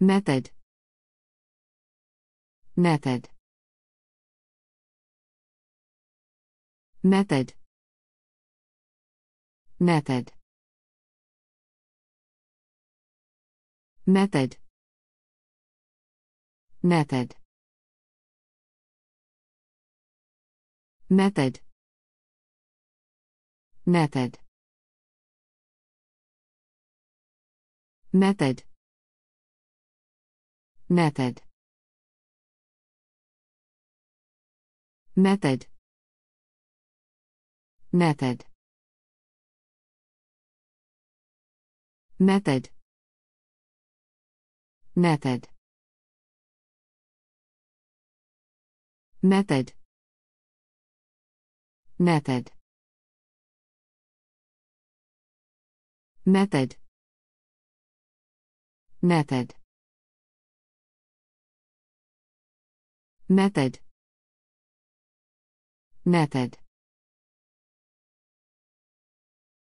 Method Method Method Method Method Method Method Method Method Method Method Method Method Method Method Method Method Method Method Method